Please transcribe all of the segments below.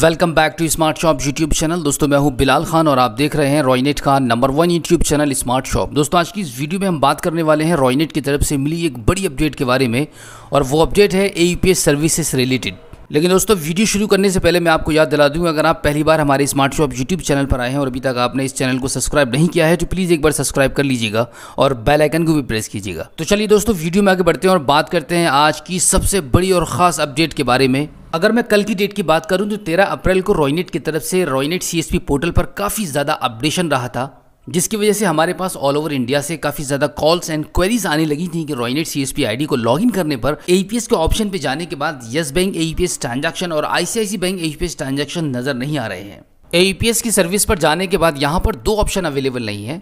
welcome back to smart shop YouTube channel दोस्तों मैं हूं बिलाल खान और आप देख रहे हैं रॉयनेट का number one YouTube channel smart shop दोस्तों आज की इस वीडियो में हम बात करने वाले हैं रॉयनेट की तरफ से मिली एक बड़ी अपडेट के बारे में और वो अपडेट है ए सर्विसेज रिलेटेड लेकिन दोस्तों वीडियो शुरू करने से पहले मैं आपको याद दिला दूँ अगर आप पहली बार हमारे स्मार्ट शॉप यूट्यूब चैनल पर आए हैं और अभी तक आपने इस चैनल को सब्सक्राइब नहीं किया है तो प्लीज़ एक बार सब्सक्राइब कर लीजिएगा और बेलाइकन को भी प्रेस कीजिएगा तो चलिए दोस्तों वीडियो में आगे बढ़ते हैं और बात करते हैं आज की सबसे बड़ी और ख़ास अपडेट के बारे में अगर मैं कल की डेट की बात करूं तो 13 अप्रैल को रॉयनेट की तरफ से रॉयनेट सीएसपी पोर्टल पर काफ़ी ज़्यादा अपडेशन रहा था जिसकी वजह से हमारे पास ऑल ओवर इंडिया से काफ़ी ज़्यादा कॉल्स एंड क्वेरीज आने लगी थी कि Roinet C S P I D को लॉग इन करने पर ए पी एस के ऑप्शन पे जाने के बाद यस बैंक एपीएस ट्रांजेक्शन और आईसीआईसी बैंक एपीएस ट्रांजेक्शन नज़र नहीं आ रहे हैं एपीएस की सर्विस पर जाने के बाद यहाँ पर दो ऑप्शन अवेलेबल नहीं है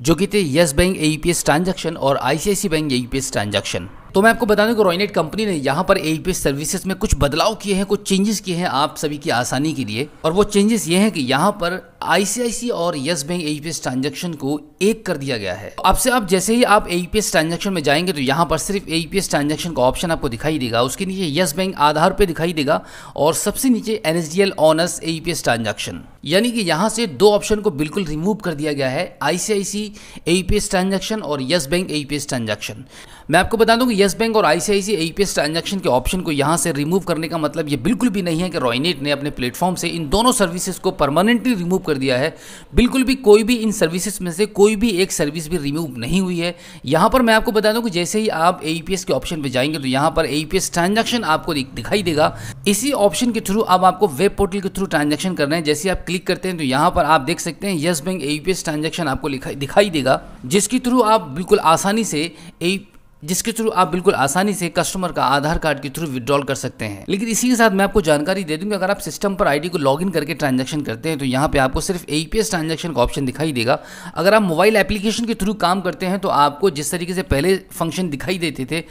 जो कि थे यस बैंक एपीएस ट्रांजेक्शन और आईसीआईसी बैंक एपीएस ट्रांजेक्शन तो मैं आपको बता दूं कि रॉयनेट कंपनी ने यहाँ पर ए सर्विसेज में कुछ बदलाव किए हैं कुछ चेंजेस किए हैं आप सभी की आसानी के लिए और वो चेंजेस ये हैं कि यहाँ पर आईसीआईसी और यस बैंक एईपीएस ट्रांजेक्शन को एक कर दिया गया है अब से आप जैसे ही आप एईपीएस ट्रांजेक्शन में जाएंगे तो यहाँ पर सिर्फ एईपीएस ट्रांजेक्शन का ऑप्शन आपको दिखाई देगा उसके नीचे यस बैंक आधार पर दिखाई देगा और सबसे नीचे एल ऑनर्स एईपीएस ट्रांजेक्शन यानी कि यहाँ से दो ऑप्शन को बिल्कुल रिमूव कर दिया गया है आईसीआईसी एईपीएस ट्रांजेक्शन और यस बैंक एईपीएस ट्रांजेक्शन मैं आपको बता दूँ कि यस बैंक और आईसीआईसी एपीएस ट्रांजैक्शन के ऑप्शन को यहाँ से रिमूव करने का मतलब ये बिल्कुल भी नहीं है कि रॉयनेट ने अपने प्लेटफॉर्म से इन दोनों सर्विसेज को परमानेंटली रिमूव कर दिया है बिल्कुल भी कोई भी इन सर्विसेज में से कोई भी एक सर्विस भी रिमूव नहीं हुई है यहाँ पर मैं आपको बता दूँ कि जैसे ही आप ए के ऑप्शन पर जाएंगे तो यहाँ पर ए ट्रांजैक्शन आपको दिखाई देगा इसी ऑप्शन के थ्रू अब आपको वेब पोर्टल के थ्रू ट्रांजेक्शन करना है जैसे आप क्लिक करते हैं तो यहाँ पर आप देख सकते हैं येस बैंक ए ट्रांजेक्शन आपको दिखाई देगा जिसके थ्रू आप बिल्कुल आसानी से ए जिसके थ्रू आप बिल्कुल आसानी से कस्टमर का आधार कार्ड के थ्रू विद्रॉल कर सकते हैं लेकिन इसी के साथ मैं आपको जानकारी दे दूंगी अगर आप सिस्टम पर आईडी को लॉगिन करके ट्रांजेक्शन करते हैं तो यहाँ पे आपको सिर्फ ए पी ट्रांजेक्शन का ऑप्शन दिखाई देगा अगर आप मोबाइल एप्लीकेशन के थ्रू काम करते हैं तो आपको जिस तरीके से पहले फंक्शन दिखाई देते थे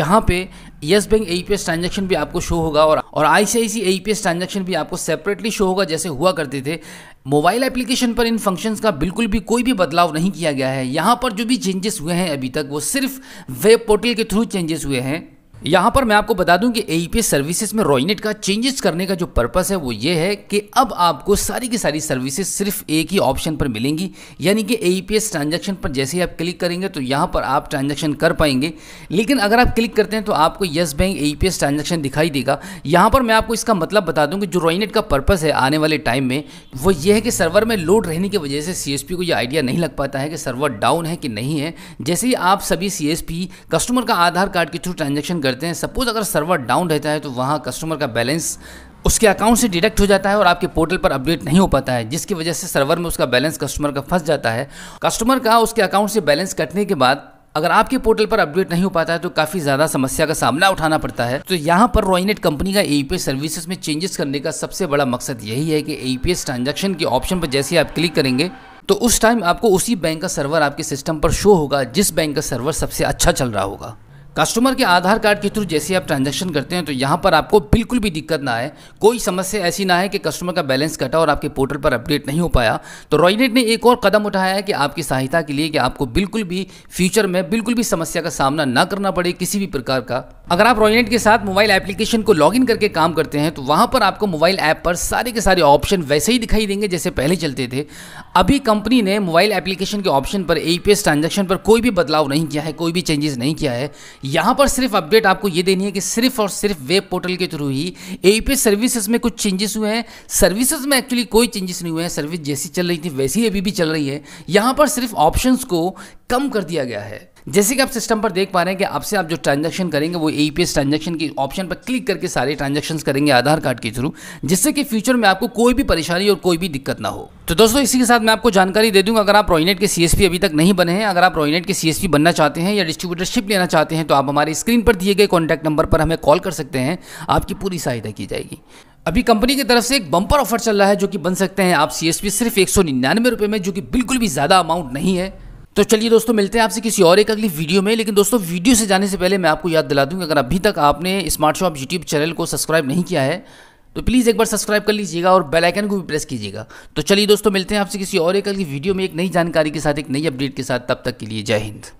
जहाँ पे Yes Bank A P transaction भी आपको शो होगा और आई सी आई सी ट्रांजेक्शन भी आपको सेपरेटली शो होगा जैसे हुआ करते थे मोबाइल एप्लीकेशन पर इन फंक्शंस का बिल्कुल भी कोई भी बदलाव नहीं किया गया है यहाँ पर जो भी चेंजेस हुए हैं अभी तक वो सिर्फ वेब पोर्टल के थ्रू चेंजेस हुए हैं यहाँ पर मैं आपको बता दूं कि ए सर्विसेज e में रोइनेट का चेंजेस करने का जो पर्पस है वो ये है कि अब आपको सारी की सारी सर्विसेज सिर्फ एक ही ऑप्शन पर मिलेंगी यानी कि ए ट्रांजैक्शन e पर जैसे ही आप क्लिक करेंगे तो यहाँ पर आप ट्रांजैक्शन कर पाएंगे लेकिन अगर आप क्लिक करते हैं तो आपको येस बैंक ए ट्रांजेक्शन दिखाई देगा यहाँ पर मैं आपको इसका मतलब बता दूँ कि जो रोइनेट का पर्पस है आने वाले टाइम में वो ये है कि सर्वर में लोड रहने की वजह से सी को ये आइडिया नहीं लग पाता है कि सर्वर डाउन है कि नहीं है जैसे ही आप सभी सी कस्टमर का आधार कार्ड के थ्रू ट्रांजेक्शन कर करते हैं सपोज़ अगर सर्वर डाउन रहता है तो वहाँ कस्टमर का बैलेंस उसके अकाउंट से डिडक्ट हो जाता है और आपके पोर्टल पर अपडेट नहीं हो पाता है जिसकी वजह से सर्वर में उसका बैलेंस कस्टमर का फंस जाता है कस्टमर का उसके अकाउंट से बैलेंस कटने के बाद अगर आपके पोर्टल पर अपडेट नहीं हो पाता है तो काफ़ी ज़्यादा समस्या का सामना उठाना पड़ता है तो यहाँ पर रॉयनेट कंपनी का ए सर्विसेज में चेंजेस करने का सबसे बड़ा मकसद यही है कि ए ट्रांजेक्शन के ऑप्शन पर जैसे ही आप क्लिक करेंगे तो उस टाइम आपको उसी बैंक का सर्वर आपके सिस्टम पर शो होगा जिस बैंक का सर्वर सबसे अच्छा चल रहा होगा कस्टमर के आधार कार्ड के थ्रू जैसे आप ट्रांजैक्शन करते हैं तो यहाँ पर आपको बिल्कुल भी दिक्कत ना आए कोई समस्या ऐसी ना है कि कस्टमर का बैलेंस कटा और आपके पोर्टल पर अपडेट नहीं हो पाया तो रॉयनेट ने एक और कदम उठाया है कि आपकी सहायता के लिए कि आपको बिल्कुल भी फ्यूचर में बिल्कुल भी समस्या का सामना ना करना पड़े किसी भी प्रकार का अगर आप रॉयनेट के साथ मोबाइल एप्लीकेशन को लॉगिन करके काम करते हैं तो वहाँ पर आपको मोबाइल ऐप पर सारे के सारे ऑप्शन वैसे ही दिखाई देंगे जैसे पहले चलते थे अभी कंपनी ने मोबाइल एप्लीकेशन के ऑप्शन पर ए पी ट्रांजेक्शन पर कोई भी बदलाव नहीं किया है कोई भी चेंजेस नहीं किया है यहाँ पर सिर्फ अपडेट आपको ये देनी है कि सिर्फ और सिर्फ वेब पोर्टल के थ्रू ही ए पी सर्विसेज में कुछ चेंजेस हुए हैं सर्विसेज में एक्चुअली कोई चेंजेस नहीं हुए हैं सर्विस जैसी चल रही थी वैसी अभी भी चल रही है यहाँ पर सिर्फ ऑप्शन को कम कर दिया गया है जैसे कि आप सिस्टम पर देख पा रहे हैं कि आपसे आप जो ट्रांजैक्शन करेंगे वो ई ट्रांजैक्शन की ऑप्शन पर क्लिक करके सारे ट्रांजैक्शन करेंगे आधार कार्ड के थ्रू जिससे कि फ्यूचर में आपको कोई भी परेशानी और कोई भी दिक्कत ना हो तो दोस्तों इसी के साथ मैं आपको जानकारी दे दूंगा अगर आप रोइनेट के सीएसपी अभी तक नहीं बने हैं अगर आप रोइनेट के सीएसपी बनना चाहते हैं या डिस्ट्रीब्यूटरशिप लेना चाहते हैं तो आप हमारे स्क्रीन पर दिए गए कॉन्टैक्ट नंबर पर हमें कॉल कर सकते हैं आपकी पूरी सहायता की जाएगी अभी कंपनी की तरफ से एक बंपर ऑफर चल रहा है जो कि बन सकते हैं आप सी सिर्फ एक सौ में जो कि बिल्कुल भी ज़्यादा अमाउंट नहीं है तो चलिए दोस्तों मिलते हैं आपसे किसी और एक अगली वीडियो में लेकिन दोस्तों वीडियो से जाने से पहले मैं आपको याद दिला दूँ कि अगर अभी तक आपने स्मार्ट शॉप यूट्यूब चैनल को सब्सक्राइब नहीं किया है तो प्लीज़ एक बार सब्सक्राइब कर लीजिएगा और बेल आइकन को भी प्रेस कीजिएगा तो चलिए दोस्तों मिलते हैं आपसे किसी और एक अगली वीडियो में एक नई जानकारी के साथ एक नई अपडेट के साथ तब तक के लिए जय हिंद